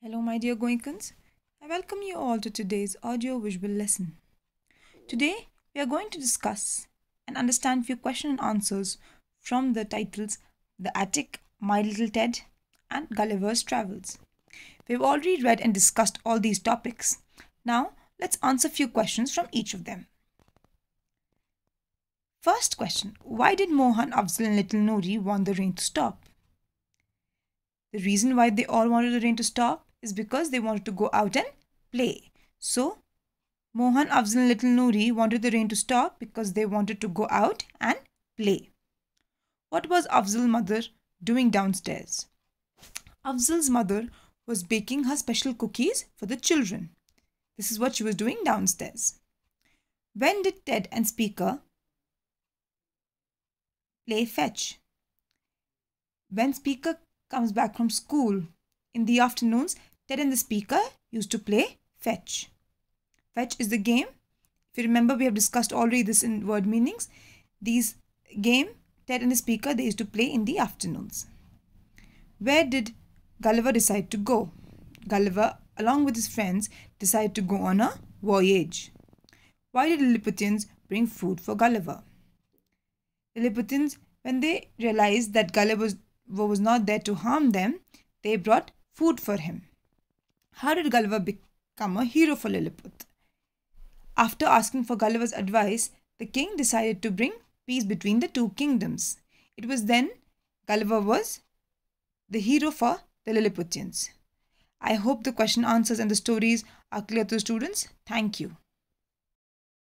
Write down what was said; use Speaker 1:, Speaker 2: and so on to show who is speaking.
Speaker 1: Hello my dear Goinkins, I welcome you all to today's audio-visual lesson. Today we are going to discuss and understand few question and answers from the titles The Attic, My Little Ted and Gulliver's Travels. We've already read and discussed all these topics. Now let's answer few questions from each of them. First question, why did Mohan, Afzal and Little Nori want the rain to stop? The reason why they all wanted the rain to stop is because they wanted to go out and play. So Mohan, Afzal and Little Nuri wanted the rain to stop because they wanted to go out and play. What was Afzal's mother doing downstairs? Afzal's mother was baking her special cookies for the children. This is what she was doing downstairs. When did Ted and Speaker play fetch? When Speaker comes back from school in the afternoons, Ted and the speaker used to play fetch. Fetch is the game. If you remember, we have discussed already this in word meanings. These game, Ted and the speaker, they used to play in the afternoons. Where did Gulliver decide to go? Gulliver, along with his friends, decided to go on a voyage. Why did the Lilliputians bring food for Gulliver? The Lilliputians, when they realized that Gulliver was, was not there to harm them, they brought food for him how did Gulliver become a hero for Lilliput? After asking for Gulliver's advice, the king decided to bring peace between the two kingdoms. It was then Gulliver was the hero for the Lilliputians. I hope the question answers and the stories are clear to the students. Thank you.